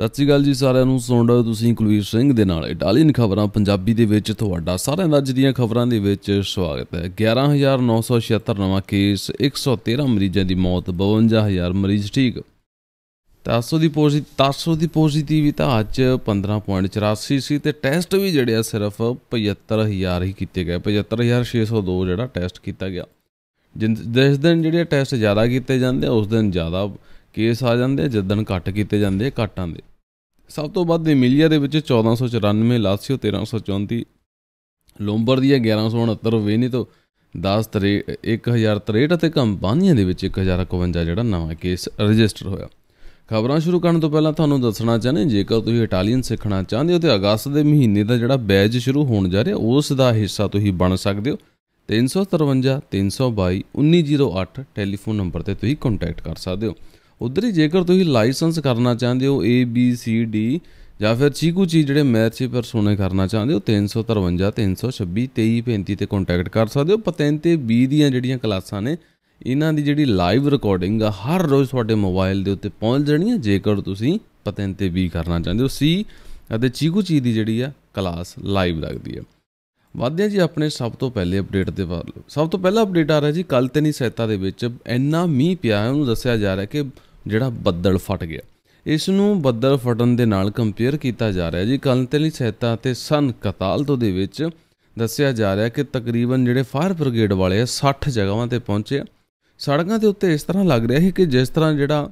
ਸਤਿ ਸ਼੍ਰੀ ਅਕਾਲ ਜੀ ਸਾਰਿਆਂ ਨੂੰ ਸੁਣ ਰਹੇ ਤੁਸੀਂ ਕੁਲਵੀਰ ਸਿੰਘ ਦੇ ਨਾਲ ਇਟਾਲੀਅਨ ਖਬਰਾਂ ਪੰਜਾਬੀ ਦੇ ਵਿੱਚ ਤੁਹਾਡਾ ਸਾਰਿਆਂ ਦਾ ਅੱਜ ਦੀਆਂ ਖਬਰਾਂ ਦੇ ਵਿੱਚ ਸਵਾਗਤ ਹੈ 11976 ਨਵਾਂ ਕੇਸ 113 ਮਰੀਜ਼ਾਂ ਦੀ ਮੌਤ 52000 ਮਰੀਜ਼ ਠੀਕ ਤਾਸੋ ਦੀ ਪੋਜ਼ਿਟਿਵ ਤਾਸੋ ਦੀ ਪੋਜ਼ਿਟਿਵਿਟੀ ਅੱਜ 15.84 ਸੀ ਤੇ ਟੈਸਟ ਵੀ ਜਿਹੜੇ ਆ ਸਿਰਫ 75000 ਹੀ ਕੀਤੇ ਗਏ 75602 ਜਿਹੜਾ ਟੈਸਟ ਕੀਤਾ ਗਿਆ ਜਿਸ ਦਿਨ ਜਿਹੜੇ ਟੈਸਟ ਜ਼ਿਆਦਾ ਕੀਤੇ ਜਾਂਦੇ ਉਸ ਦਿਨ ਜ਼ਿਆਦਾ ਕੇਸ ਆ ਜਾਂਦੇ ਜਦਨ ਕੱਟ ਕੀਤੇ ਜਾਂਦੇ ਘਾਟਾਂ ਦੇ ਸਭ ਤੋਂ ਵੱਧ ਮਿਲੀਆ ਦੇ ਵਿੱਚ 1494 ਲਾਸੀਓ 1334 ਦੀ 1169 ਵੇਨੇਤੋ 10 ਤਰੇ 1063 ਅਤੇ ਕੰਪਨੀਆਂ ਦੇ ਵਿੱਚ 1051 ਜਿਹੜਾ ਨਵਾਂ ਕੇਸ ਰਜਿਸਟਰ ਹੋਇਆ ਖਬਰਾਂ ਸ਼ੁਰੂ ਕਰਨ ਤੋਂ ਪਹਿਲਾਂ ਤੁਹਾਨੂੰ ਦੱਸਣਾ ਚਾਹਨੇ ਜੇਕਰ ਤੁਸੀਂ ਇਟਾਲੀਅਨ ਸਿੱਖਣਾ ਚਾਹੁੰਦੇ ਹੋ ਤੇ ਅਗਸਤ ਦੇ ਮਹੀਨੇ ਦਾ ਜਿਹੜਾ ਬੈਜ ਸ਼ੁਰੂ ਹੋਣ ਜਾ ਰਿਹਾ ਉਸ ਦਾ ਹਿੱਸਾ ਤੁਸੀਂ ਬਣ ਸਕਦੇ ਹੋ 353 322 1908 ਟੈਲੀਫੋਨ ਨੰਬਰ ਤੇ ਤੁਸੀਂ ਕੰਟੈਕਟ ਕਰ ਸਕਦੇ ਹੋ ਉਧਰ ਹੀ ਜੇਕਰ ਤੁਸੀਂ ਲਾਇਸੈਂਸ ਕਰਨਾ ਚਾਹੁੰਦੇ ਹੋ A B C D ਜਾਂ ਫਿਰ ਚੀਕੂ ਚੀ ਜਿਹੜੇ ਮੈਥ ਚ ਪਰਸੋਨੇ ਕਰਨਾ ਚਾਹੁੰਦੇ ਹੋ 353 326 2335 ਤੇ ਕੰਟੈਕਟ ਕਰ ਸਕਦੇ ਹੋ ਤੇ 20 ਦੀਆਂ ਜਿਹੜੀਆਂ ਕਲਾਸਾਂ ਨੇ ਇਹਨਾਂ ਦੀ ਜਿਹੜੀ ਲਾਈਵ ਰਿਕਾਰਡਿੰਗ ਆ ਹਰ ਰੋਜ਼ ਤੁਹਾਡੇ ਮੋਬਾਈਲ ਦੇ ਉੱਤੇ ਪਹੁੰਚ ਜਾਣੀ ਆ ਜੇਕਰ ਤੁਸੀਂ ਤੇ 20 ਕਰਨਾ ਚਾਹੁੰਦੇ ਹੋ ਸੀ ਅਤੇ ਚੀਕੂ ਚੀ ਦੀ ਜਿਹੜੀ ਆ ਕਲਾਸ ਲਾਈਵ ਲੱਗਦੀ ਆ ਵਾਧਿਆਂ ਜੀ ਆਪਣੇ ਸਭ ਤੋਂ ਪਹਿਲੇ ਅਪਡੇਟ ਦੇ ਬਾਰੇ ਸਭ ਤੋਂ ਪਹਿਲਾ ਅਪਡੇਟ ਆ ਰਿਹਾ ਜੀ ਕੱਲ ਤੇ ਨਹੀਂ ਸੈਤਾ ਦੇ ਵਿੱਚ ਇੰਨਾ ਮੀਂਹ ਪਿਆ ਉਹਨੂੰ ਦੱਸਿਆ ਜਾ ਰਿਹਾ ਕਿ ਜਿਹੜਾ ਬੱਦਲ ਫਟ ਗਿਆ ਇਸ ਨੂੰ ਬੱਦਲ ਫਟਣ ਦੇ ਨਾਲ ਕੰਪੇਅਰ ਕੀਤਾ ਜਾ ਰਿਹਾ ਜੀ ਕਲਨਤਲੀ ਸਹਿਤਾ ਤੇ ਸਨ ਕਤਾਲ ਤੋਂ ਦੇ ਵਿੱਚ ਦੱਸਿਆ ਜਾ ਰਿਹਾ ਕਿ ਤਕਰੀਬਨ ਜਿਹੜੇ ਫਾਇਰ ਬ੍ਰਿਗੇਡ ਵਾਲੇ 60 ਜਗ੍ਹਾਵਾਂ ਤੇ ਪਹੁੰਚੇ ਸੜਕਾਂ ਦੇ ਉੱਤੇ ਇਸ ਤਰ੍ਹਾਂ ਲੱਗ ਰਿਹਾ ਹੈ ਕਿ ਜਿਸ ਤਰ੍ਹਾਂ ਜਿਹੜਾ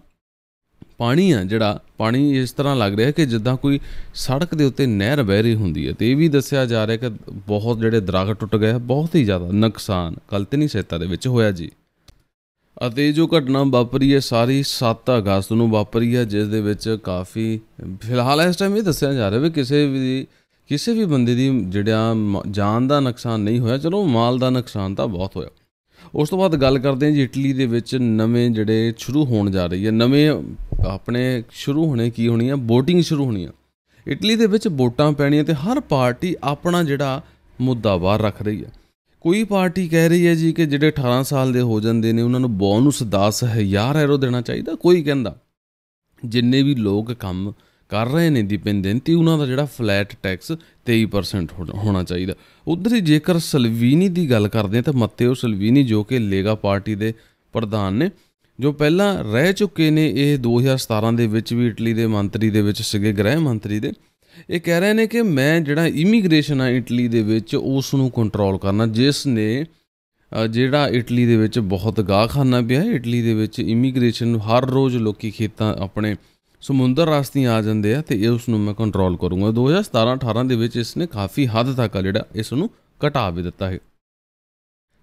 ਪਾਣੀ ਆ ਜਿਹੜਾ ਪਾਣੀ ਇਸ ਤਰ੍ਹਾਂ ਲੱਗ ਰਿਹਾ ਕਿ ਜਿੱਦਾਂ ਕੋਈ ਸੜਕ ਦੇ ਉੱਤੇ ਨਹਿਰ ਵਹਿ ਰਹੀ ਹੁੰਦੀ ਹੈ ਤੇ ਇਹ ਵੀ ਦੱਸਿਆ ਜਾ ਰਿਹਾ ਕਿ ਬਹੁਤ ਜਿਹੜੇ ਦਰਖਤ ਟੁੱਟ ਗਏ ਬਹੁਤ ਹੀ ਜ਼ਿਆਦਾ ਨੁਕਸਾਨ ਕਲਤਨੀ ਸਹਿਤਾ ਦੇ ਵਿੱਚ ਹੋਇਆ ਜੀ ਅਤੇ ਜੋ ਘਟਨਾ ਵਾਪਰੀ ਹੈ ਸਾਰੀ 7 ਅਗਸਤ ਨੂੰ ਵਾਪਰੀ ਹੈ ਜਿਸ ਦੇ ਵਿੱਚ ਕਾਫੀ ਫਿਲਹਾਲ ਇਸ ਟਾਈਮ ਇਹ ਦੱਸਿਆ ਜਾ ਰਿਹਾ ਵੀ ਕਿਸੇ ਵੀ ਕਿਸੇ ਵੀ ਬੰਦੇ ਦੀ ਜਿਹੜਾ ਜਾਨ ਦਾ ਨੁਕਸਾਨ ਨਹੀਂ ਹੋਇਆ ਚਲੋ ਮਾਲ ਦਾ ਨੁਕਸਾਨ ਤਾਂ ਬਹੁਤ ਹੋਇਆ ਉਸ ਤੋਂ ਬਾਅਦ ਗੱਲ ਕਰਦੇ ਹਾਂ ਜੀ ਇਟਲੀ ਦੇ ਵਿੱਚ ਨਵੇਂ ਜਿਹੜੇ ਸ਼ੁਰੂ ਹੋਣ ਜਾ ਰਹੀ ਹੈ ਨਵੇਂ ਆਪਣੇ ਸ਼ੁਰੂ ਹੋਣੇ ਕੀ ਹੋਣੀ ਆ VOTING ਸ਼ੁਰੂ ਹੋਣੀ ਆ ਇਟਲੀ ਦੇ ਵਿੱਚ ਵੋਟਾਂ ਪੈਣੀਆਂ ਤੇ ਹਰ ਪਾਰਟੀ ਆਪਣਾ ਜਿਹੜਾ ਮੁੱਦਾ ਬਾਹਰ ਰੱਖ ਰਹੀ ਹੈ ਕੋਈ ਪਾਰਟੀ ਕਹਿ ਰਹੀ ਹੈ ਜੀ ਕਿ ਜਿਹੜੇ 18 ਸਾਲ ਦੇ ਹੋ ਜਾਂਦੇ ਨੇ ਉਹਨਾਂ ਨੂੰ ਬੋਨਸ 10000 ਯੂਰੋ ਦੇਣਾ ਚਾਹੀਦਾ ਕੋਈ ਕਹਿੰਦਾ ਜਿੰਨੇ ਵੀ ਲੋਕ ਕੰਮ ਕਰ ਰਹੇ ਨੇ ਡਿਪੈਂਡੈਂਟੀ ਉਹਨਾਂ ਦਾ ਜਿਹੜਾ ਫਲੈਟ ਟੈਕਸ 23% ਹੋਣਾ ਚਾਹੀਦਾ ਉਧਰ ਹੀ ਜੇਕਰ ਸਲਵੀਨੀ ਦੀ ਗੱਲ ਕਰਦੇ ਤਾਂ ਮੱਤੇਓ ਸਲਵੀਨੀ ਜੋ ਕਿ ਲੇਗਾ ਪਾਰਟੀ ਦੇ ਪ੍ਰਧਾਨ ਨੇ ਜੋ ਪਹਿਲਾਂ ਰਹਿ ਚੁੱਕੇ ਨੇ ਇਹ 2017 ਦੇ ਵਿੱਚ ਵੀ ਇਟਲੀ ਦੇ ਮੰਤਰੀ ਦੇ ਵਿੱਚ ਸੀਗੇ ਗ੍ਰਹਿ ਮੰਤਰੀ ਦੇ ਇਹ ਕਹਿ ਰਹੇ ਨੇ ਕਿ ਮੈਂ ਜਿਹੜਾ ਇਮੀਗ੍ਰੇਸ਼ਨ ਆ ਇਟਲੀ ਦੇ ਵਿੱਚ ਉਸ ਨੂੰ ਕੰਟਰੋਲ ਕਰਨਾ ਜਿਸ ਨੇ ਜਿਹੜਾ ਇਟਲੀ ਦੇ ਵਿੱਚ ਬਹੁਤ ਗਾਖਾਨਾ ਪਿਆ ਹੈ ਇਟਲੀ ਦੇ ਵਿੱਚ ਇਮੀਗ੍ਰੇਸ਼ਨ ਹਰ ਰੋਜ਼ ਲੋਕੀ ਖੇਤਾਂ ਆਪਣੇ ਸਮੁੰਦਰ ਰਾਸਤੇ ਆ ਜਾਂਦੇ ਆ ਤੇ ਇਹ ਉਸ ਨੂੰ ਮੈਂ ਕੰਟਰੋਲ ਕਰੂੰਗਾ 2017-18 ਦੇ ਵਿੱਚ ਇਸ ਨੇ ਕਾਫੀ ਹੱਦ ਤੱਕ ਜਿਹੜਾ ਇਸ ਨੂੰ ਘਟਾ ਵੀ ਦਿੱਤਾ ਹੈ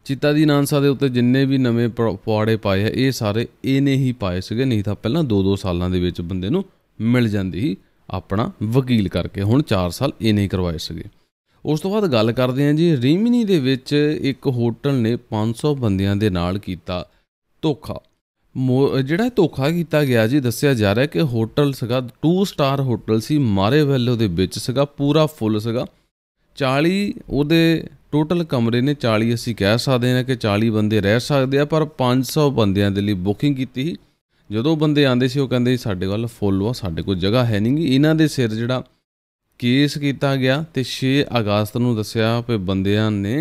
ਚਿੱਤਾ ਦੀ ਨਾਂਸਾ ਦੇ ਉੱਤੇ ਜਿੰਨੇ ਵੀ ਨਵੇਂ ਪਵਾੜੇ ਪਾਏ ਆ ਇਹ ਸਾਰੇ ਇਹਨੇ ਹੀ ਪਾਏ ਸੀਗੇ ਨਹੀਂ ਤਾਂ ਪਹਿਲਾਂ 2-2 ਸਾਲਾਂ ਦੇ ਵਿੱਚ ਬੰਦੇ ਨੂੰ ਮਿਲ ਜਾਂਦੀ ਸੀ ਆਪਣਾ ਵਕੀਲ ਕਰਕੇ ਹੁਣ 4 ਸਾਲ ਇਹ ਨਹੀਂ ਕਰਵਾਏ ਸੀਗੇ ਉਸ ਤੋਂ ਬਾਅਦ ਗੱਲ ਕਰਦੇ ਆਂ ਜੀ ਰੀਮਨੀ ਦੇ ਵਿੱਚ ਇੱਕ ਹੋਟਲ ਨੇ 500 ਬੰਦਿਆਂ ਦੇ ਨਾਲ ਕੀਤਾ ਧੋਖਾ ਜਿਹੜਾ ਧੋਖਾ ਕੀਤਾ ਗਿਆ ਜੀ ਦੱਸਿਆ ਜਾ ਰਿਹਾ ਕਿ ਹੋਟਲ ਸਗਾ 2 ਸਟਾਰ ਹੋਟਲ ਸੀ ਮਾਰੇ ਵੈਲੋ ਦੇ ਵਿੱਚ ਸਗਾ ਪੂਰਾ ਫੁੱਲ ਸਗਾ 40 ਉਹਦੇ ਟੋਟਲ ਕਮਰੇ ਨੇ 40 ਅਸੀਂ ਕਹਿ ਸਕਦੇ ਹਾਂ ਕਿ 40 ਬੰਦੇ ਰਹਿ ਸਕਦੇ ਆ ਪਰ 500 ਬੰਦਿਆਂ ਦੇ ਲਈ ਬੁਕਿੰਗ ਕੀਤੀ ਸੀ ਜਦੋਂ ਬੰਦੇ ਆਂਦੇ ਸੀ ਉਹ ਕਹਿੰਦੇ ਸਾਡੇ ਕੋਲ ਫੁੱਲ ਆ ਸਾਡੇ ਕੋਲ ਜਗ੍ਹਾ ਹੈ ਨਹੀਂਗੀ ਇਹਨਾਂ ਦੇ ਸਿਰ ਜਿਹੜਾ ਕੇਸ ਕੀਤਾ ਗਿਆ ਤੇ 6 ਅਗਸਤ ਨੂੰ ਦੱਸਿਆ ਕਿ ਬੰਦਿਆਂ ਨੇ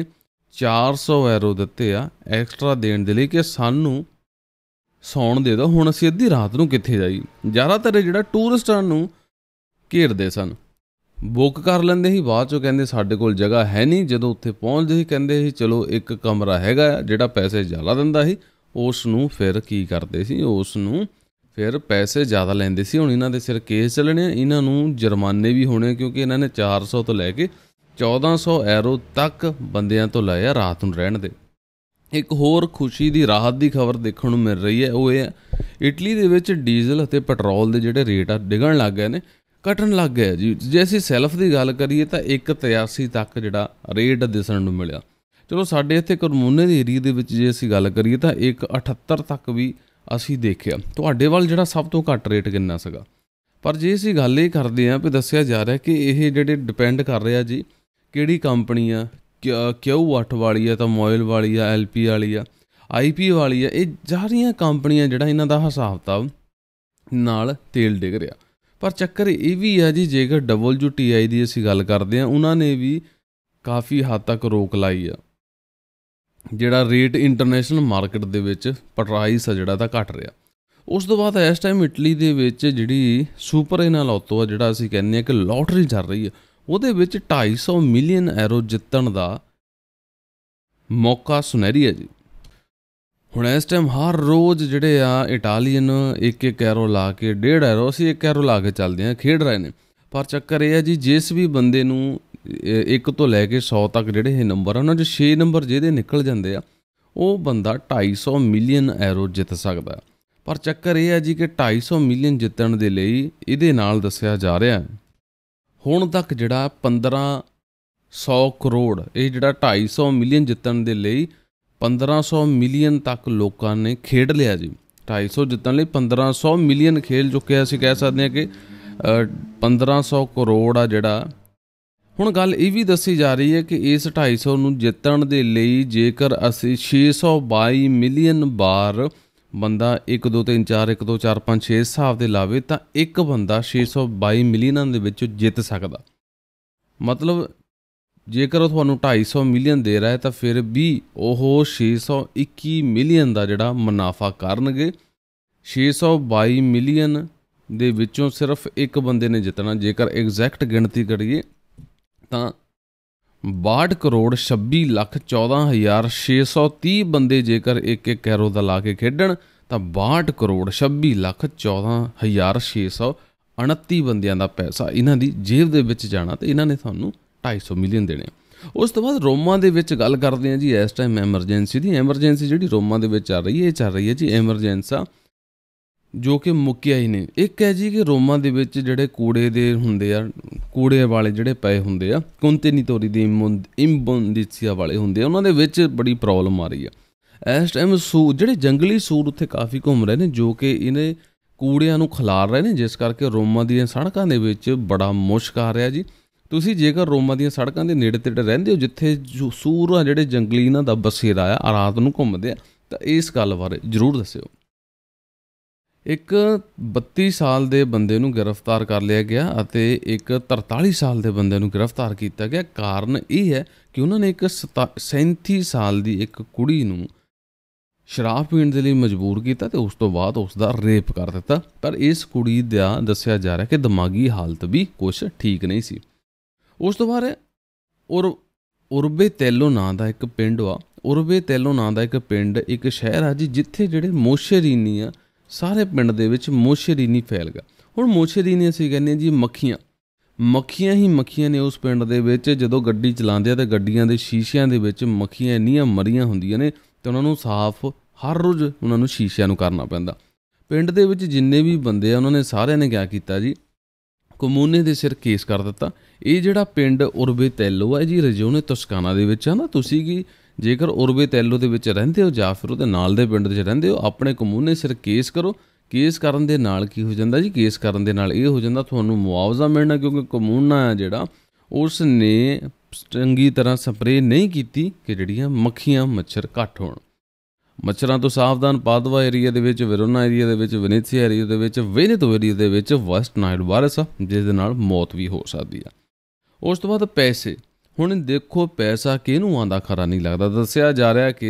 400 ਐਰੋ ਦਿੱਤੇ ਆ ਐਕਸਟਰਾ ਦੇਣ ਦੇ ਲਈ ਕਿ ਸਾਨੂੰ ਸੌਣ ਦੇ ਦਿਓ ਹੁਣ ਅਸੀਂ ਅੱਧੀ ਰਾਤ ਨੂੰ ਕਿੱਥੇ ਜਾਈ ਜ਼ਿਆਦਾਤਰ ਜਿਹੜਾ ਟੂਰਿਸਟਾਂ ਨੂੰ ਘੇਰਦੇ ਸਨ ਬੁੱਕ ਕਰ ਲੈਂਦੇ ਸੀ ਬਾਅਦ ਚੋਂ ਕਹਿੰਦੇ ਸਾਡੇ ਕੋਲ ਜਗ੍ਹਾ ਹੈ ਨਹੀਂ ਜਦੋਂ ਉੱਥੇ ਪਹੁੰਚਦੇ ਸੀ ਕਹਿੰਦੇ ਸੀ ਚਲੋ ਇੱਕ ਕਮਰਾ ਹੈਗਾ ਜਿਹੜਾ ਪੈਸੇ ਜ਼ਿਆਦਾ ਦਿੰਦਾ ਸੀ ਉਸ ਨੂੰ ਫਿਰ ਕੀ ਕਰਦੇ ਸੀ ਉਸ ਨੂੰ ਫਿਰ ਪੈਸੇ ਜ਼ਿਆਦਾ ਲੈਂਦੇ ਸੀ ਹੁਣ ਇਹਨਾਂ ਦੇ ਸਿਰ ਕੇਸ ਚੱਲਣੇ ਇਹਨਾਂ ਨੂੰ ਜੁਰਮਾਨੇ ਵੀ ਹੋਣੇ ਕਿਉਂਕਿ ਇਹਨਾਂ ਨੇ 400 ਤੋਂ ਲੈ ਕੇ 1400 ਐਰੋ ਤੱਕ ਬੰਦਿਆਂ ਤੋਂ ਲਾਇਆ ਰਾਤ ਨੂੰ ਰਹਿਣ ਦੇ ਇੱਕ ਹੋਰ ਖੁਸ਼ੀ ਦੀ ਰਾਹਤ ਦੀ ਖਬਰ ਦੇਖਣ ਨੂੰ ਮਿਲ ਰਹੀ ਹੈ ਉਹ ਇਹ ਹੈ ਇਟਲੀ ਦੇ ਵਿੱਚ ਡੀਜ਼ਲ ਅਤੇ ਪੈਟਰੋਲ ਦੇ ਜਿਹੜੇ ਰੇਟ ਆ ਡਿਗਣ ਲੱਗ ਗਏ ਨੇ ਘਟਣ ਲੱਗ ਗਏ ਜੀ ਜੇ ਅਸੀਂ ਸੈਲਫ ਦੀ ਗੱਲ ਕਰੀਏ ਤਾਂ 1.83 ਤੱਕ ਜਿਹੜਾ ਰੇਟ ਦਿਸਣ ਨੂੰ ਮਿਲਿਆ ਚਲੋ ਸਾਡੇ ਇੱਥੇ ਕਰਮੂਨੇ ਦੇ ਏਰੀਆ ਦੇ ਵਿੱਚ ਜੇ ਅਸੀਂ ਗੱਲ ਕਰੀਏ ਤਾਂ 78 ਤੱਕ ਵੀ ਅਸੀਂ ਦੇਖਿਆ ਤੁਹਾਡੇ ਵੱਲ ਜਿਹੜਾ ਸਭ ਤੋਂ ਘੱਟ ਰੇਟ ਕਿੰਨਾ ਸੀਗਾ ਪਰ ਜੇ ਅਸੀਂ ਗੱਲ ਇਹ ਕਰਦੇ ਆਂ ਵੀ ਦੱਸਿਆ ਜਾ ਰਿਹਾ ਕਿ ਇਹ ਜਿਹੜੇ ਡਿਪੈਂਡ ਕਰ ਰਿਹਾ ਜੀ ਕਿਹੜੀ ਕੰਪਨੀ ਆ ਕਿਉ ਵਾਟ ਵਾਲੀ ਆ ਤਾਂ ਮੋਇਲ ਵਾਲੀ ਆ ਐਲਪੀ ਵਾਲੀ ਆ ਆਈਪੀ ਵਾਲੀ ਆ ਇਹ ਜਾਰੀਆਂ ਕੰਪਨੀਆਂ ਜਿਹੜਾ ਇਹਨਾਂ ਦਾ ਹਿਸਾਬ ਤਾਬ ਨਾਲ ਤੇਲ ਡਿਗ ਰਿਹਾ ਪਰ ਚੱਕਰ ਇਹ ਵੀ ਆ ਜੀ ਜੇਕਰ WTI ਦੀ ਅਸੀਂ ਗੱਲ ਕਰਦੇ ਆਂ ਉਹਨਾਂ ਨੇ ਵੀ ਕਾਫੀ ਹੱਦ ਤੱਕ ਰੋਕ ਲਾਈ ਆ ਜਿਹੜਾ ਰੇਟ ਇੰਟਰਨੈਸ਼ਨਲ ਮਾਰਕੀਟ ਦੇ ਵਿੱਚ ਪ੍ਰਾਈਸ ਆ ਜਿਹੜਾ ਤਾਂ ਘਟ ਰਿਹਾ ਉਸ ਤੋਂ ਬਾਅਦ ਇਸ ਟਾਈਮ ਇਟਲੀ ਦੇ ਵਿੱਚ ਜਿਹੜੀ ਸੁਪਰ ਇਨਾਲੋਟੋ ਆ ਜਿਹੜਾ ਅਸੀਂ ਕਹਿੰਦੇ ਆ ਕਿ ਲੋਟਰੀ ਚੱਲ ਰਹੀ ਹੈ ਉਹਦੇ ਵਿੱਚ 250 ਮਿਲੀਅਨ ਐਰੋ ਜਿੱਤਣ ਦਾ ਮੌਕਾ ਸੁਨਹਿਰੀ ਹੈ ਜੀ ਹੁਣ ਇਸ ਟਾਈਮ ਹਰ ਰੋਜ਼ ਜਿਹੜੇ ਆ ਇਟਾਲੀਅਨ ਇੱਕ ਇੱਕ ਐਰੋ ਲਾ ਕੇ ਡੇਢ ਐਰੋ ਅਸੀਂ ਇੱਕ ਐਰੋ ਲਾ ਕੇ ਚੱਲਦੇ ਆ ਖੇਡ ਰਹੇ ਨੇ ਪਰ ਚੱਕਰ ਇਹ ਹੈ ਜੀ ਜਿਸ ਵੀ ਬੰਦੇ ਨੂੰ 1 ਤੋਂ ਲੈ ਕੇ 100 ਤੱਕ ਜਿਹੜੇ ਇਹ ਨੰਬਰ ਆ ਉਹਨਾਂ 'ਚ 6 ਨੰਬਰ ਜਿਹਦੇ ਨਿਕਲ ਜਾਂਦੇ ਆ ਉਹ ਬੰਦਾ 250 ਮਿਲੀਅਨ ਐਰੋ ਜਿੱਤ ਸਕਦਾ ਪਰ ਚੱਕਰ ਇਹ ਹੈ ਜੀ ਕਿ 250 ਮਿਲੀਅਨ ਜਿੱਤਣ ਦੇ ਲਈ ਇਹਦੇ ਨਾਲ ਦੱਸਿਆ ਜਾ ਰਿਹਾ ਹੁਣ ਤੱਕ ਜਿਹੜਾ 1500 ਕਰੋੜ ਇਹ ਜਿਹੜਾ 250 ਮਿਲੀਅਨ ਜਿੱਤਣ ਦੇ ਲਈ 1500 ਮਿਲੀਅਨ ਤੱਕ ਲੋਕਾਂ ਨੇ ਖੇਡ ਲਿਆ ਜੀ 250 ਜਿੱਤਣ ਲਈ 1500 ਮਿਲੀਅਨ ਖੇਲ ਚੁੱਕੇ ਆ ਅਸੀਂ ਕਹਿ ਸਕਦੇ ਹਾਂ ਕਿ 1500 ਕਰੋੜ ਆ ਜਿਹੜਾ ਹੁਣ ਗੱਲ ਇਹ ਵੀ ਦੱਸੀ ਜਾ ਰਹੀ ਹੈ ਕਿ ਇਸ 250 ਨੂੰ ਜਿੱਤਣ ਦੇ ਲਈ ਜੇਕਰ ਅਸੀਂ 622 ਮਿਲੀਅਨ ਬਾਰ ਬੰਦਾ 1 2 3 4 1 2 4 5 6 ਹਿਸਾਬ ਦੇ ਲਾਵੇ ਤਾਂ ਇੱਕ ਬੰਦਾ 622 ਮਿਲੀਅਨਾਂ ਦੇ ਵਿੱਚੋਂ ਜਿੱਤ ਸਕਦਾ ਮਤਲਬ ਜੇਕਰ ਉਹ ਤੁਹਾਨੂੰ 250 ਮਿਲੀਅਨ ਦੇ ਰਿਹਾ ਹੈ ਤਾਂ ਫਿਰ ਵੀ ਉਹ 621 ਮਿਲੀਅਨ ਦਾ ਜਿਹੜਾ ਮੁਨਾਫਾ ਕਰਨਗੇ 622 ਮਿਲੀਅਨ ਦੇ ਵਿੱਚੋਂ ਸਿਰਫ ਇੱਕ ਬੰਦੇ ਨੇ ਜਿੱਤਣਾ ਜੇਕਰ ਐਗਜ਼ੈਕਟ ਗਿਣਤੀ ਕਰੀਏ ਤਾਂ 62 ਕਰੋੜ 26 ਲੱਖ 14630 ਬੰਦੇ ਜੇਕਰ ਇੱਕ ਇੱਕ ਕੈਰੋ ਦਾ ਲਾ ਕੇ ਖੇਡਣ ਤਾਂ 62 ਕਰੋੜ 26 ਲੱਖ 14629 ਬੰਦਿਆਂ ਦਾ ਪੈਸਾ ਇਹਨਾਂ ਦੀ ਜੇਬ ਦੇ ਵਿੱਚ ਜਾਣਾ ਤੇ ਇਹਨਾਂ ਨੇ ਤੁਹਾਨੂੰ 250 ਮਿਲੀਅਨ ਦੇਣੇ ਉਸ ਤੋਂ ਬਾਅਦ ਰੋਮਾ ਦੇ ਵਿੱਚ ਗੱਲ ਕਰਦੇ ਆ ਜੀ ਇਸ ਟਾਈਮ ਐਮਰਜੈਂਸੀ ਦੀ ਐਮਰਜੈਂਸੀ ਜਿਹੜੀ ਰੋਮਾ ਦੇ ਵਿੱਚ ਚੱਲ ਰਹੀ ਹੈ ਇਹ ਚੱਲ ਰਹੀ ਹੈ ਜੀ ਐਮਰਜੈਂਸਾ ਜੋ ਕਿ ਮੁੱਕਿਆ ਹੀ ਨਹੀਂ ਇੱਕ ਹੈ ਜੀ ਕਿ ਰੋਮਾ ਦੇ ਵਿੱਚ ਜਿਹੜੇ ਕੂੜੇ ਦੇ ਹੁੰਦੇ ਆ ਕੂੜੇ ਵਾਲੇ ਜਿਹੜੇ ਪਏ ਹੁੰਦੇ ਆ ਕੁੰਤੇਨੀ ਤੋਰੀ ਦੀ ਇੰਬੰਦਿਸੀਆ ਵਾਲੇ ਹੁੰਦੇ ਆ ਉਹਨਾਂ ਦੇ ਵਿੱਚ ਬੜੀ ਪ੍ਰੋਬਲਮ ਆ ਰਹੀ ਆ ਇਸ ਟਾਈਮ ਸੂ ਜਿਹੜੇ ਜੰਗਲੀ ਸੂਰ ਉੱਥੇ ਕਾਫੀ ਘੁੰਮ ਰਹੇ ਨੇ ਜੋ ਕਿ ਇਹਨੇ ਕੂੜਿਆਂ ਨੂੰ ਖਿਲਾਰ ਰਹੇ ਨੇ ਜਿਸ ਕਰਕੇ ਰੋਮਾ ਦੀਆਂ ਸੜਕਾਂ ਦੇ ਵਿੱਚ ਬੜਾ ਮੁਸ਼ਕ ਆ ਰਿਹਾ ਜੀ ਤੁਸੀਂ ਜੇਕਰ ਰੋਮਾ ਦੀਆਂ ਸੜਕਾਂ ਦੇ ਨੇੜੇ ਤੇੜੇ ਰਹਿੰਦੇ ਹੋ ਜਿੱਥੇ ਸੂਰ ਆ ਜਿਹੜੇ ਜੰਗਲੀ ਇਹਨਾਂ ਦਾ ਬਸੇਰਾ ਆ ਰਾਤ ਨੂੰ ਘੁੰਮਦੇ ਆ ਤਾਂ ਇਸ ਗੱਲ ਬਾਰੇ ਜ਼ਰੂਰ ਦੱਸਿਓ ਇੱਕ 32 ਸਾਲ ਦੇ ਬੰਦੇ ਨੂੰ ਗ੍ਰਿਫਤਾਰ ਕਰ ਲਿਆ ਗਿਆ ਅਤੇ ਇੱਕ 43 ਸਾਲ ਦੇ ਬੰਦੇ ਨੂੰ ਗ੍ਰਿਫਤਾਰ ਕੀਤਾ ਗਿਆ ਕਾਰਨ ਇਹ ਹੈ ਕਿ ਉਹਨਾਂ ਨੇ ਇੱਕ 37 ਸਾਲ ਦੀ ਇੱਕ ਕੁੜੀ ਨੂੰ ਸ਼ਰਾਬ ਪੀਣ ਦੇ ਲਈ ਮਜਬੂਰ ਕੀਤਾ ਤੇ ਉਸ ਤੋਂ ਬਾਅਦ ਉਸ ਦਾ ਰੇਪ ਕਰ ਦਿੱਤਾ ਪਰ ਇਸ ਕੁੜੀ ਦਾ ਦੱਸਿਆ ਜਾ ਰਿਹਾ ਕਿ ਦਿਮਾਗੀ ਹਾਲਤ ਵੀ ਕੁਝ ਠੀਕ ਨਹੀਂ ਸੀ ਉਸ ਤੋਂ ਬਾਅਦ ਔਰ ਉਰਬੇ ਤੈਲੋ ਨਾਂ ਦਾ ਇੱਕ ਪਿੰਡ ਆ ਉਰਬੇ ਤੈਲੋ ਨਾਂ ਦਾ ਇੱਕ ਪਿੰਡ ਇੱਕ ਸ਼ਹਿਰ ਆ ਜੀ ਜਿੱਥੇ ਜਿਹੜੇ ਮੋਸ਼ਰੀਨੀ ਆ ਸਾਰੇ ਪਿੰਡ ਦੇ ਵਿੱਚ ਮੋਸ਼ਰੀਨੀ ਫੈਲ ਗਿਆ ਹੁਣ ਨਹੀਂ ਅਸੀਂ ਕਹਿੰਦੇ ਜੀ ਮੱਖੀਆਂ ਮੱਖੀਆਂ ਹੀ ਮੱਖੀਆਂ ਨੇ ਉਸ ਪਿੰਡ ਦੇ ਵਿੱਚ ਜਦੋਂ ਗੱਡੀ ਚਲਾਉਂਦੇ ਆ ਤੇ ਗੱਡੀਆਂ ਦੇ ਸ਼ੀਸ਼ਿਆਂ ਦੇ ਵਿੱਚ ਮੱਖੀਆਂ ਇੰਨੀਆਂ ਮਰੀਆਂ ਹੁੰਦੀਆਂ ਨੇ ਤੇ ਉਹਨਾਂ ਨੂੰ ਸਾਫ਼ ਹਰ ਰੋਜ਼ ਉਹਨਾਂ ਨੂੰ ਸ਼ੀਸ਼ਿਆਂ ਨੂੰ ਕਰਨਾ ਪੈਂਦਾ ਪਿੰਡ ਦੇ ਵਿੱਚ ਜਿੰਨੇ ਵੀ ਬੰਦੇ ਆ ਉਹਨਾਂ ਨੇ ਸਾਰਿਆਂ ਨੇ ਕਿਹਾ ਕੀਤਾ ਜੀ ਕਮੂਨੇ ਦੇ ਸਿਰ ਕੇਸ ਕਰ ਦਿੱਤਾ ਇਹ ਜਿਹੜਾ ਪਿੰਡ ਉਰਬੇ ਤੈਲੋ ਹੈ ਜੀ ਰਜੋਨੇ ਤੁਸਕਾਨਾ ਦੇ ਵਿੱਚ ਆ ਨਾ ਤੁਸੀਂ ਕੀ ਜੇਕਰ ਉਰਬੇ ਤੈਲੋ ਦੇ ਵਿੱਚ ਰਹਿੰਦੇ ਹੋ ਜਾਂ ਫਿਰ ਉਹਦੇ ਨਾਲ ਦੇ ਪਿੰਡ ਦੇ ਵਿੱਚ ਰਹਿੰਦੇ ਹੋ ਆਪਣੇ ਕਮੂਨੇ ਸਿਰ ਕੇਸ ਕਰੋ ਕੇਸ ਕਰਨ ਦੇ ਨਾਲ ਕੀ ਹੋ ਜਾਂਦਾ ਜੀ ਕੇਸ ਕਰਨ ਦੇ ਨਾਲ ਇਹ ਹੋ ਜਾਂਦਾ ਤੁਹਾਨੂੰ ਮੁਆਵਜ਼ਾ ਮਿਲਣਾ ਕਿਉਂਕਿ ਕਮੂਨਾ ਹੈ ਜਿਹੜਾ ਉਸ ਨੇ ਚੰਗੀ ਤਰ੍ਹਾਂ ਸਪਰੇਅ ਨਹੀਂ ਕੀਤੀ ਕਿ ਜਿਹੜੀਆਂ ਮੱਖੀਆਂ ਮੱਛਰ ਘੱਟ ਹੋਣ ਮੱਛਰਾਂ ਤੋਂ ਸਾਵਧਾਨ ਪਾਦਵਾ ਏਰੀਆ ਦੇ ਵਿੱਚ ਵਿਰੋਨਾ ਏਰੀਆ ਦੇ ਵਿੱਚ ਵਿਨੇਥੀਆ ਏਰੀਆ ਦੇ ਵਿੱਚ ਵੇਨੇਤੋ ਏਰੀਆ ਦੇ ਵਿੱਚ ਵਸਟ ਨਾਈਲ ਵਾਇਰਸ ਜਿਸ ਦੇ ਨਾਲ ਮੌਤ ਵੀ ਹੋ ਸਕਦੀ ਆ ਉਸ ਤੋਂ ਬਾਅਦ ਪੈਸੇ ਹੁਣ ਦੇਖੋ ਪੈਸਾ ਕਿਹਨੂੰ ਆਂਦਾ ਖਰਾ ਨਹੀਂ ਲੱਗਦਾ ਦੱਸਿਆ ਜਾ ਰਿਹਾ ਕਿ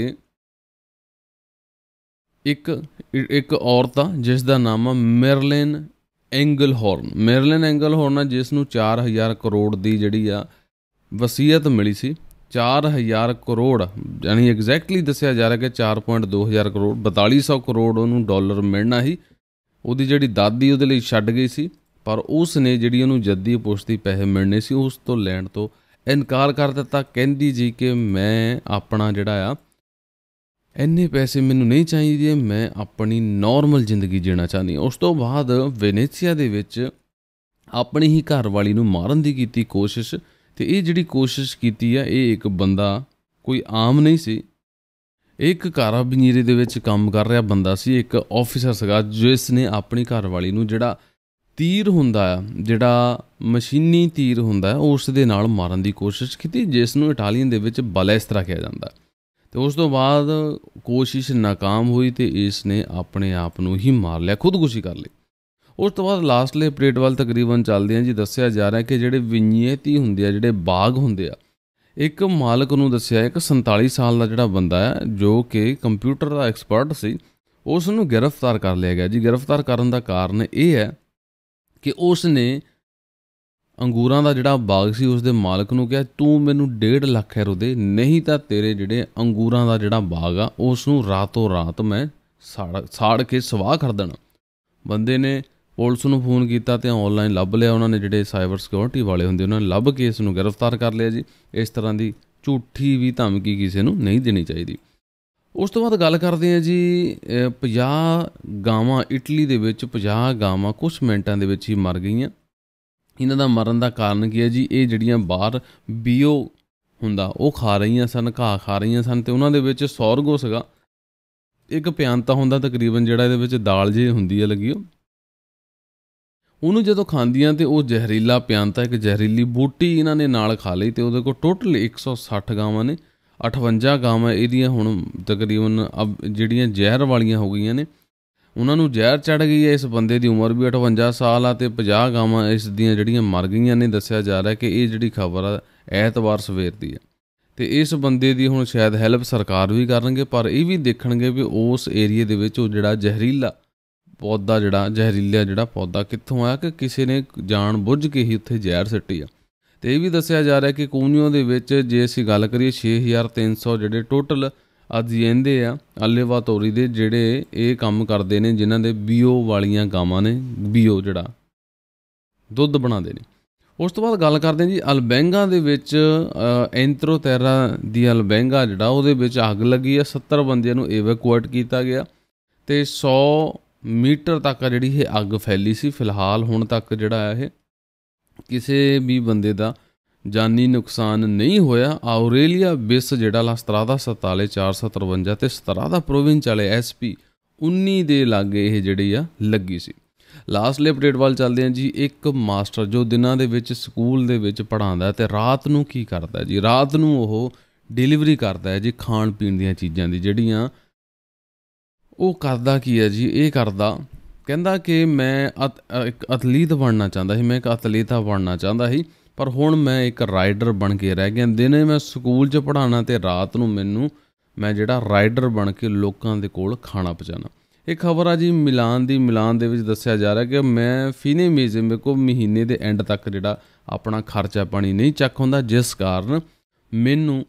ਇੱਕ ਇੱਕ ਔਰਤ ਆ ਜਿਸ ਦਾ ਨਾਮ ਆ ਮੈਰਲਿਨ ਐਂਗਲਹੌਰਨ ਮੈਰਲਿਨ ਐਂਗਲਹੌਰਨ ਆ ਜਿਸ ਨੂੰ 4000 ਕਰੋੜ ਦੀ ਜਿਹੜੀ ਆ ਵਸੀਅਤ ਮਿਲੀ ਸੀ 4000 ਕਰੋੜ ਯਾਨੀ ਐਗਜ਼ੈਕਟਲੀ ਦੱਸਿਆ ਜਾ ਰਿਹਾ ਕਿ 4.2000 ਕਰੋੜ 4200 ਕਰੋੜ ਉਹਨੂੰ ਡਾਲਰ ਮਿਲਣਾ ਸੀ ਉਹਦੀ ਜਿਹੜੀ ਦਾਦੀ ਉਹਦੇ ਲਈ ਛੱਡ ਗਈ ਸੀ ਪਰ ਉਸ ਨੇ ਜਿਹੜੀ ਉਹਨੂੰ ਜੱਦੀ ਪੁਸ਼ਤੀ ਪੈਸੇ ਮਿਲਣੇ ਸੀ ਉਸ ਤੋਂ ਲੈਣ ਤੋਂ ਇਨਕਾਰ ਕਰ ਦਿੱਤਾ ਕਹਿੰਦੀ ਜੀ ਕਿ ਮੈਂ ਆਪਣਾ ਜਿਹੜਾ ਆ ਇੰਨੇ ਪੈਸੇ ਮੈਨੂੰ ਨਹੀਂ ਚਾਹੀਦੇ ਮੈਂ ਆਪਣੀ ਨਾਰਮਲ ਜ਼ਿੰਦਗੀ ਜੀਣਾ ਚਾਹਨੀ ਉਸ ਤੋਂ ਬਾਅਦ ਵੈਨੇਸੀਆ ਦੇ ਵਿੱਚ ਆਪਣੀ ਹੀ ਘਰ ਵਾਲੀ ਨੂੰ ਮਾਰਨ ਦੀ ਕੀਤੀ ਕੋਸ਼ਿਸ਼ ਤੇ ਇਹ ਜਿਹੜੀ ਕੋਸ਼ਿਸ਼ ਕੀਤੀ ਆ ਇਹ ਇੱਕ ਬੰਦਾ ਕੋਈ ਆਮ ਨਹੀਂ ਸੀ ਇੱਕ ਕਾਰਾਬਿਨੀਰੇ ਦੇ ਵਿੱਚ ਕੰਮ ਕਰ ਰਿਹਾ ਬੰਦਾ ਸੀ ਇੱਕ ਆਫੀਸਰ ਸੀਗਾ ਜਿਸ ਨੇ ਆਪਣੀ ਘਰ ਵਾਲੀ ਨੂੰ ਜਿਹੜਾ ਤੀਰ ਹੁੰਦਾ ਹੈ ਜਿਹੜਾ ਮਸ਼ੀਨੀ ਤੀਰ ਹੁੰਦਾ ਉਸ ਦੇ ਨਾਲ ਮਾਰਨ ਦੀ ਕੋਸ਼ਿਸ਼ ਕੀਤੀ ਜਿਸ ਨੂੰ ਇਟਾਲੀਅਨ ਦੇ ਵਿੱਚ ਬਲੈਸਤਰਾ ਕਿਹਾ ਜਾਂਦਾ ਤੇ ਉਸ ਤੋਂ ਬਾਅਦ ਕੋਸ਼ਿਸ਼ ناکਾਮ ਹੋਈ ਤੇ ਇਸ ਨੇ ਆਪਣੇ ਆਪ ਨੂੰ ਹੀ ਮਾਰ ਲਿਆ ਖੁਦਕੁਸ਼ੀ ਕਰ ਲਈ ਉਸ ਤੋਂ ਬਾਅਦ ਲਾਸਟਲੇ ਪਰੇਡ ਵੱਲ ਤਕਰੀਬਨ ਚੱਲਦੇ ਆ ਜੀ ਦੱਸਿਆ ਜਾ ਰਿਹਾ ਕਿ ਜਿਹੜੇ ਵਿਨਿਯਤੀ ਹੁੰਦੇ ਆ ਜਿਹੜੇ ਬਾਗ ਹੁੰਦੇ ਆ ਇੱਕ ਮਾਲਕ ਨੂੰ ਦੱਸਿਆ ਇੱਕ 47 ਸਾਲ ਦਾ ਜਿਹੜਾ ਬੰਦਾ ਹੈ ਜੋ ਕਿ ਕੰਪਿਊਟਰ ਦਾ ਐਕਸਪਰਟ ਸੀ ਉਸ ਨੂੰ ਗ੍ਰਿਫਤਾਰ ਕਰ ਲਿਆ ਗਿਆ ਜੀ ਗ੍ਰਿਫਤਾਰ ਕਰਨ ਦਾ ਕਾਰਨ ਇਹ ਹੈ ਕਿ ਉਸ ਨੇ ਅੰਗੂਰਾਂ ਦਾ ਜਿਹੜਾ ਬਾਗ ਸੀ ਉਸ ਦੇ ਮਾਲਕ ਨੂੰ ਕਿਹਾ ਤੂੰ ਮੈਨੂੰ 1.5 ਲੱਖ ਐਰੋ ਦੇ ਨਹੀਂ ਤਾਂ ਤੇਰੇ ਜਿਹੜੇ ਅੰਗੂਰਾਂ ਦਾ ਜਿਹੜਾ ਬਾਗ ਆ ਉਸ ਨੂੰ ਰਾਤੋਂ ਰਾਤ ਮੈਂ ਸਾੜ ਕੇ ਸਵਾਹ ਕਰ ਦੇਣਾ ਬੰਦੇ ਨੇ ਪੁਲਿਸ ਨੂੰ ਫੋਨ ਕੀਤਾ ਤੇ ਆਨਲਾਈਨ ਲੱਭ ਲਿਆ ਉਹਨਾਂ ਨੇ ਜਿਹੜੇ ਸਾਈਬਰ ਸਿਕਿਉਰਿਟੀ ਵਾਲੇ ਹੁੰਦੇ ਉਹਨਾਂ ਨੇ ਲੱਭ ਕੇ ਇਸ ਨੂੰ ਗ੍ਰਿਫਤਾਰ ਕਰ ਲਿਆ ਜੀ ਇਸ ਤਰ੍ਹਾਂ ਦੀ ਝੂਠੀ ਵੀ ਧਮਕੀ ਕਿਸੇ ਨੂੰ ਨਹੀਂ ਦੇਣੀ ਚਾਹੀਦੀ ਉਸ ਤੋਂ ਬਾਅਦ ਗੱਲ ਕਰਦੇ ਆ ਜੀ 50 ਗਾਵਾਂ ਇਟਲੀ ਦੇ ਵਿੱਚ 50 ਗਾਵਾਂ ਕੁਝ ਮਿੰਟਾਂ ਦੇ ਵਿੱਚ ਹੀ ਮਰ ਗਈਆਂ ਇਹਨਾਂ ਦਾ ਮਰਨ ਦਾ ਕਾਰਨ ਕੀ ਹੈ ਜੀ ਇਹ ਜਿਹੜੀਆਂ ਬਾਹਰ ਬੀਓ ਹੁੰਦਾ ਉਹ ਖਾ ਰਹੀਆਂ ਸਨ ਘਾਹ ਖਾ ਰਹੀਆਂ ਸਨ ਤੇ ਉਹਨਾਂ ਦੇ ਵਿੱਚ ਸੌਰਗੋ ਸੀਗਾ ਇੱਕ ਪਿਆਨਤਾ ਹੁੰਦਾ ਤਕਰੀਬਨ ਜਿਹੜਾ ਇਹਦੇ ਵਿੱਚ ਦਾਲ ਜੇ ਹੁੰਦੀ ਹੈ ਲੱਗੀ ਉਹਨੂੰ ਜਦੋਂ ਖਾਂਦੀਆਂ ਤੇ ਉਹ ਜ਼ਹਿਰੀਲਾ ਪਿਆਨਤਾ ਇੱਕ ਜ਼ਹਿਰੀਲੀ ਬੂਟੀ ਇਹਨਾਂ ਨੇ ਨਾਲ ਖਾ ਲਈ ਤੇ ਉਹਦੇ ਕੋਲ ਟੋਟਲ 160 ਗਾਵਾਂ ਨੇ 58 ਹੈ ਇਹਦੀਆਂ ਹੁਣ ਤਕਰੀਬਨ ਜਿਹੜੀਆਂ ਜ਼ਹਿਰ ਵਾਲੀਆਂ ਹੋ ਗਈਆਂ ਨੇ ਉਹਨਾਂ ਨੂੰ ਜ਼ਹਿਰ ਚੜ ਗਈ ਹੈ ਇਸ ਬੰਦੇ ਦੀ ਉਮਰ ਵੀ 58 ਸਾਲ ਆ ਤੇ 50 ਗਾਮ ਇਸ ਦੀਆਂ ਜਿਹੜੀਆਂ ਮਰ ਗਈਆਂ ਨੇ ਦੱਸਿਆ ਜਾ ਰਿਹਾ ਕਿ ਇਹ ਜਿਹੜੀ ਖਬਰ ਆ ਐਤਵਾਰ ਸਵੇਰ ਦੀ ਹੈ ਤੇ ਇਸ ਬੰਦੇ ਦੀ ਹੁਣ ਸ਼ਾਇਦ ਹੈਲਪ ਸਰਕਾਰ ਵੀ ਕਰਨਗੇ ਪਰ ਇਹ ਵੀ ਦੇਖਣਗੇ ਵੀ ਉਸ ਏਰੀਆ ਦੇ ਵਿੱਚ ਉਹ ਜਿਹੜਾ ਜ਼ਹਿਰੀਲਾ ਪੌਦਾ ਜਿਹੜਾ ਜ਼ਹਿਰੀਲਾ ਜਿਹੜਾ ਪੌਦਾ ਕਿੱਥੋਂ ਆਇਆ ਕਿ ਕਿਸੇ ਨੇ ਜਾਣ ਬੁੱਝ ਕੇ ਹੀ ਉੱਥੇ ਜ਼ਹਿਰ ਸਿੱਟੀ ਆ ਤੇ ਇਹ ਵੀ ਦੱਸਿਆ ਜਾ ਰਿਹਾ ਕਿ ਕੂਨੀਓ ਦੇ ਵਿੱਚ ਜੇ ਅਸੀਂ ਗੱਲ ਕਰੀਏ 6300 ਜਿਹੜੇ ਟੋਟਲ ਅਧਿਐਂਦੇ ਆ ਅਲੇਵਾ ਤੋਰੀ ਦੇ ਜਿਹੜੇ ਇਹ ਕੰਮ ਕਰਦੇ ਨੇ ਜਿਨ੍ਹਾਂ ਦੇ ਬੀਓ ਵਾਲੀਆਂ ਗਾਵਾਂ ਨੇ ਬੀਓ ਜਿਹੜਾ ਦੁੱਧ ਬਣਾਉਂਦੇ ਨੇ ਉਸ ਤੋਂ ਬਾਅਦ ਗੱਲ ਕਰਦੇ ਜੀ ਅਲਬੈਂਗਾ ਦੇ ਵਿੱਚ ਐਂਟਰੋਥੈਰਾ ਦੀ ਅਲਬੈਂਗਾ ਜਿਹੜਾ ਉਹਦੇ ਵਿੱਚ ਅੱਗ ਲੱਗੀ ਆ 70 ਬੰਦਿਆਂ ਨੂੰ ਇਵੈਕੂਏਟ ਕੀਤਾ ਗਿਆ ਤੇ 100 ਮੀਟਰ ਤੱਕ ਜਿਹੜੀ ਇਹ ਅੱਗ ਫੈਲੀ ਸੀ ਫਿਲਹਾਲ ਹੁਣ ਤੱਕ ਜਿਹੜਾ ਇਹ ਕਿਸੇ ਵੀ ਬੰਦੇ ਦਾ ਜਾਨੀ ਨੁਕਸਾਨ ਨਹੀਂ ਹੋਇਆ ਆਉਰੇਲੀਆ ਬਿਸ ਜਿਹੜਾ ਲਾ 17 47 457 ਤੇ 17 ਦਾ ਪ੍ਰੋਵਿੰਸ ਵਾਲੇ ਐਸਪੀ 19 ਦੇ ਲਾਗੇ ਇਹ ਜਿਹੜੀ ਆ ਲੱਗੀ ਸੀ ਲਾਸਟਲੀ ਅਪਡੇਟ ਵੱਲ ਚੱਲਦੇ ਆ ਜੀ ਇੱਕ ਮਾਸਟਰ ਜੋ ਦਿਨਾਂ ਦੇ ਵਿੱਚ ਸਕੂਲ ਦੇ ਵਿੱਚ ਪੜਾਉਂਦਾ ਤੇ ਰਾਤ ਨੂੰ ਕੀ ਕਰਦਾ ਜੀ ਰਾਤ ਨੂੰ ਉਹ ਡਿਲੀਵਰੀ ਕਰਦਾ ਹੈ ਜੀ ਖਾਣ ਪੀਣ ਦੀਆਂ ਚੀਜ਼ਾਂ ਦੀ ਜਿਹੜੀਆਂ ਉਹ ਕਰਦਾ ਕੀ ਹੈ ਜੀ ਇਹ ਕਰਦਾ ਕਹਿੰਦਾ ਕਿ ਮੈਂ ਇੱਕ ਐਥਲੀਟ ਬਣਨਾ ਚਾਹੁੰਦਾ ਸੀ ਮੈਂ ਇੱਕ ਐਥਲੀਟਾ ਬਣਨਾ ਚਾਹੁੰਦਾ ਸੀ ਪਰ ਹੁਣ ਮੈਂ ਇੱਕ ਰਾਈਡਰ ਬਣ ਕੇ ਰਹਿ ਗਿਆ ਦਿਨੇ ਮੈਂ ਸਕੂਲ 'ਚ ਪੜਾਉਣਾ ਤੇ ਰਾਤ ਨੂੰ ਮੈਨੂੰ ਮੈਂ ਜਿਹੜਾ ਰਾਈਡਰ ਬਣ ਕੇ ਲੋਕਾਂ ਦੇ ਕੋਲ ਖਾਣਾ ਪਹੁੰਚਾਣਾ ਇਹ ਖਬਰ ਆ ਜੀ ਮਿਲਾਨ ਦੀ ਮਿਲਾਨ ਦੇ ਵਿੱਚ ਦੱਸਿਆ ਜਾ ਰਿਹਾ ਕਿ ਮੈਂ ਫੀਨੇ ਮੀਜ਼ੇ ਮੇ ਕੋ ਮਹੀਨੇ ਦੇ ਐਂਡ ਤੱਕ ਜਿਹੜਾ ਆਪਣਾ ਖਰਚਾ ਪਾਣੀ ਨਹੀਂ ਚੱਕ ਹੁੰਦਾ ਜਿਸ ਕਾਰਨ ਮੈਨੂੰ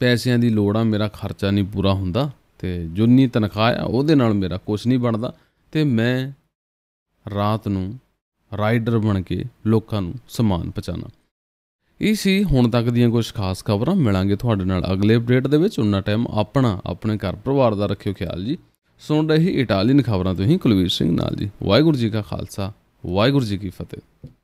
ਪੈਸਿਆਂ ਦੀ ਲੋੜ ਆ ਮੇਰਾ ਖਰਚਾ ਨਹੀਂ ਪੂਰਾ ਹੁੰਦਾ ਤੇ ਜੁਨੀ ਤਨਖਾਹ ਆ ਉਹਦੇ ਨਾਲ ਮੇਰਾ ਕੁਝ ਨਹੀਂ ਬਣਦਾ ਤੇ ਮੈਂ ਰਾਤ ਨੂੰ ਰਾਈਡਰ ਬਣ ਕੇ ਲੋਕਾਂ ਨੂੰ ਸਮਾਨ ਪਹੁੰਚਾਣਾ ਇਹ ਸੀ ਹੁਣ ਤੱਕ ਦੀਆਂ ਕੁਝ ਖਾਸ ਖਬਰਾਂ ਮਿਲਾਂਗੇ ਤੁਹਾਡੇ ਨਾਲ ਅਗਲੇ ਅਪਡੇਟ ਦੇ ਵਿੱਚ ਉਨਾ ਟਾਈਮ ਆਪਣਾ ਆਪਣੇ ਘਰ ਪਰਿਵਾਰ ਦਾ ਰੱਖਿਓ ਖਿਆਲ ਜੀ ਸੁਣ ਰਹੀ ਇਟਾਲੀਅਨ ਖਬਰਾਂ ਤੋਂ ਹੀ ਕੁਲਵੀਰ ਸਿੰਘ ਨਾਲ ਜੀ ਵਾਹਿਗੁਰੂ ਜੀ ਕਾ ਖਾਲਸਾ ਵਾਹਿਗੁਰੂ ਜੀ ਕੀ ਫਤਿਹ